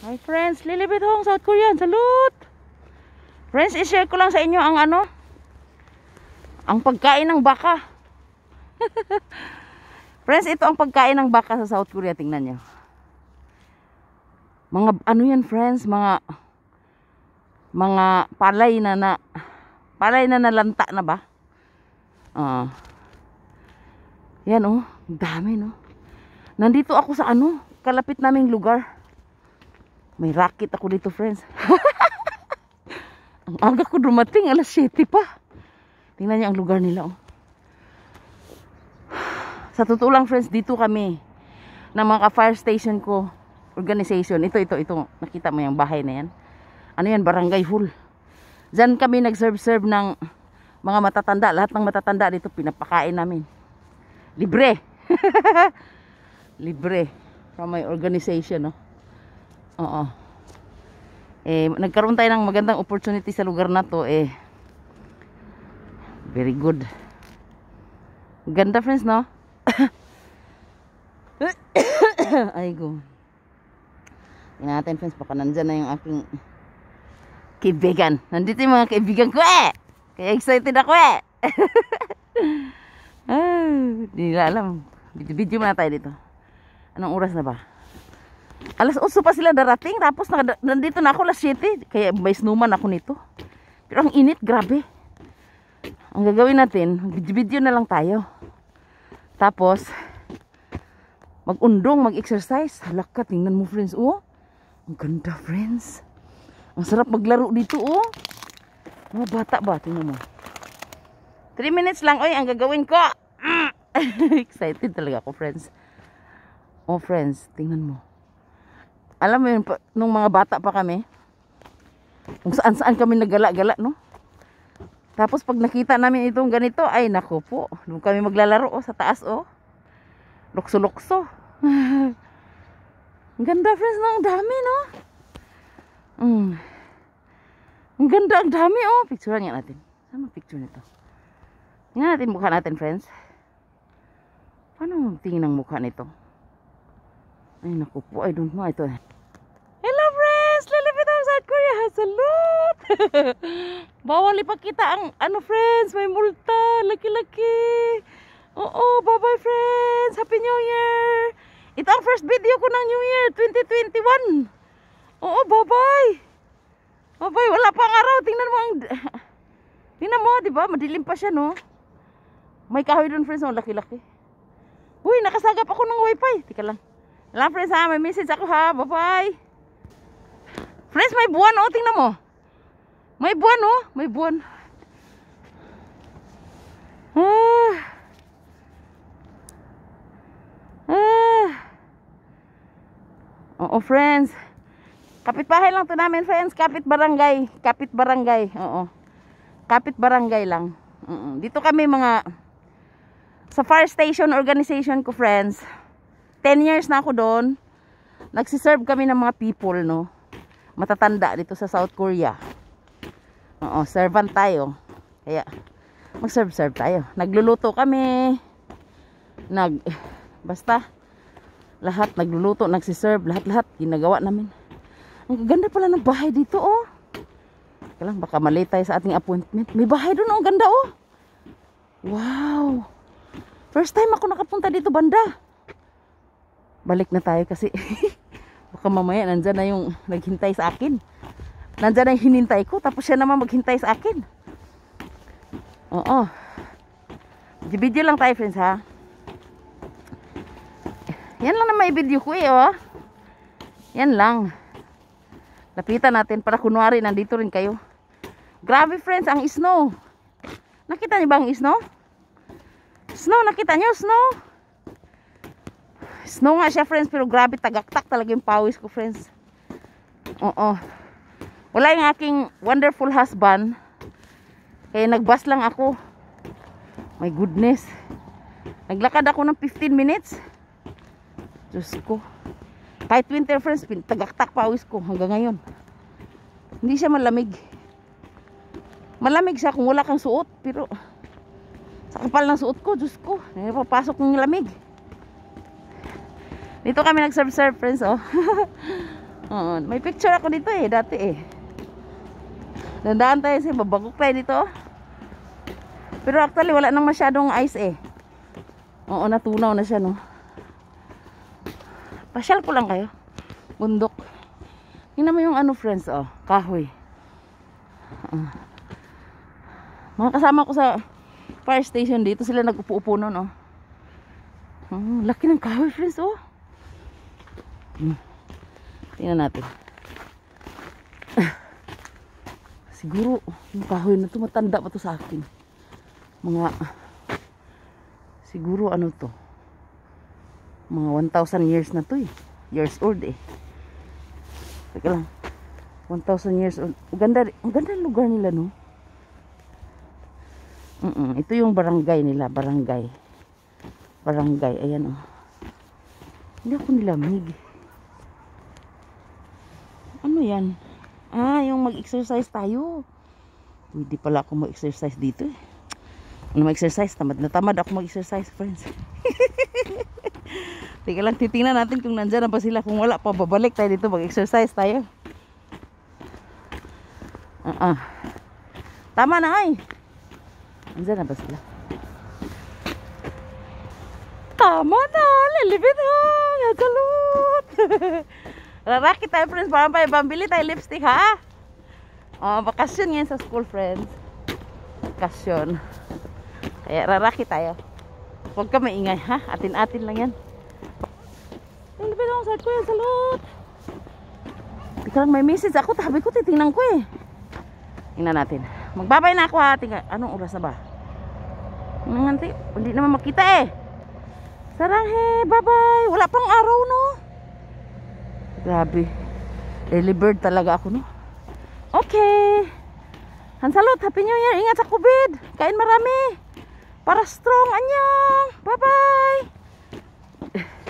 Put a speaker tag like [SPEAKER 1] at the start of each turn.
[SPEAKER 1] My friends, lilibit hong South Korean. Salute! Friends, i-share ko lang sa inyo ang ano, ang pagkain ng baka. friends, ito ang pagkain ng baka sa South Korea. Tingnan nyo. Mga ano yan friends, mga mga palay na na palay na nalanta na ba? Ah. Uh, yan oh, dami no. Nandito ako sa ano, kalapit naming lugar may racket ako dito, friends. ang aga ko dumating, alas 7 pa. Tingnan niyo ang lugar nila, oh. Sa totoo lang, friends, dito kami na mga fire station ko organization. Ito, ito, ito. Nakita mo yung bahay na yan. Ano yan? Barangay Hall. Diyan kami nag-serve-serve ng mga matatanda. Lahat ng matatanda dito pinapakain namin. Libre. Libre. From my organization, Oh. Oo. Eh, nagkaroon tayo ng magandang opportunity sa lugar na to eh. Very good. Ganda friends, no? Ay, go. Tingnan natin friends, baka nandyan na yung aking kaibigan. Nandito yung mga kaibigan ko eh. Kaya excited ako eh. ah, di nila alam. Video-video muna tayo dito. Anong oras na ba? Alas 8 pa sila darating. Tapos nandito na ako last 7. Kaya may snowman ako nito. Pero ang init, grabe. Ang gagawin natin, video na lang tayo. Tapos, mag-undong, mag-exercise. Halaka, tingnan mo friends. Oh, ang ganda friends. Ang sarap maglaro dito oh. Mga oh, bata ba? Tingnan mo. 3 minutes lang. Oy, ang gagawin ko. Mm. Excited talaga ako friends. Oh friends, tingnan mo alam mo yun, nung mga bata pa kami, kung saan saan kami nagala-gala, no? Tapos pag nakita namin itong ganito, ay nako po, nung kami maglalaro oh, sa taas oh. Lukso-lukso. ang ganda friends, no? ang dami no? Mm. Ang ganda, ang dami oh. Picture nga natin. Saan ang picture nito? Tingnan natin mukha natin friends. Paano tingin ang mukha nito? Ay, naku po. I don't know. Ito eh. Hello, friends! Lilipit ang South Korea. Salute! Bawal ipakita ang, ano, friends, may multa. Laki-laki. Oo, bye-bye, friends. Happy New Year! Ito ang first video ko ng New Year 2021. Oo, bye-bye. Bye-bye. Wala pang araw. Tingnan mo ang... Tingnan mo, di ba? Madilim pa siya, no? May kahoy doon, friends. Ang oh, laki-laki. Uy, nakasagap ako ng wifi. Tika lang. Alam friends ha, may message ako ha. Bye bye. Friends, may buwan oh. Tingnan mo. May buwan oh. May buwan. Ah. Ah. Oo friends. Kapitbahay lang to namin friends. Kapit barangay. Kapit barangay. Oo. Kapit barangay lang. Uh Dito kami mga sa fire station organization ko friends. 10 years na ako doon. Nagsiserve kami ng mga people, no? Matatanda dito sa South Korea. Oo, servant tayo. Kaya, mag-serve-serve tayo. Nagluluto kami. Nag, basta, lahat nagluluto, nagsiserve, lahat-lahat, ginagawa namin. Ang ganda pala ng bahay dito, oh. Kailang baka mali tayo sa ating appointment. May bahay doon, oh, Ang ganda, oh. Wow. First time ako nakapunta dito, banda balik na tayo kasi baka mamaya nandyan na yung naghintay sa akin nandyan na yung hinintay ko tapos siya naman maghintay sa akin oo video lang tayo friends ha yan lang na may video ko eh oh. yan lang lapitan natin para kunwari nandito rin kayo grabe friends ang snow nakita niyo ba ang snow snow nakita niyo snow Snow nga siya friends pero grabe tagaktak talaga yung pawis ko friends. Oo. Wala yung aking wonderful husband. Kaya eh, nagbas lang ako. My goodness. Naglakad ako ng 15 minutes. Diyos ko. Kahit winter friends, tagaktak pawis ko hanggang ngayon. Hindi siya malamig. Malamig siya kung wala kang suot. Pero sa kapal ng suot ko, Diyos ko, eh, papasok ng lamig. Dito kami nag-surf-surf friends oh. Oo, may picture ako dito eh dati eh. Dandaan tayo kasi babagok tayo dito. Pero actually wala nang masyadong ice eh. Oo, natunaw na siya no. Pasyal ko lang kayo. Bundok. Tingnan mo yung ano friends oh, kahoy. Uh, mga kasama ko sa fire station dito sila nagpupo-upo noon oh. Uh, laki ng kahoy friends oh. Tingnan natin. Siguro, yung kahoy na to, matanda pa to sa akin. Mga, siguro ano to, mga 1,000 years na to eh. Years old eh. Teka lang. 1,000 years old. Ang ganda, ang ganda ng lugar nila no. Mm -mm. Ito yung barangay nila. Barangay. Barangay. Ayan oh. Hindi ako nilamig eh. Ano yan? Ah, yung mag-exercise tayo. Pwede pala ako mag-exercise dito eh. Ano mag-exercise? Tamad na tamad ako mag-exercise, friends. Teka lang, titingnan natin kung nandyan na ba sila. Kung wala pa, babalik tayo dito. Mag-exercise tayo. Ah, ah. Tama na ay. Nandyan na ba sila? Tama na! Lilibit ha! Nagalut! Raraki tayo friends para pa pambili tayo lipstick ha. Oh, bakasyon ngayon sa school friends. Bakasyon. Kaya raraki tayo. Huwag ka maingay ha. Atin-atin lang yan. Nalipin ano ako sa kuya. Salot. Hindi lang may message ako. Tabi ko titingnan ko eh. Tingnan natin. Magbabay na ako ha. Tinga, Anong oras na ba? Nanganti. Hindi naman makita eh. Sarang he. Bye bye. Wala pang araw no. Grabe. Early bird talaga ako, no? Okay. Hansalot, Happy New Year. Ingat sa COVID. Kain marami. Para strong. Anyong. Bye-bye.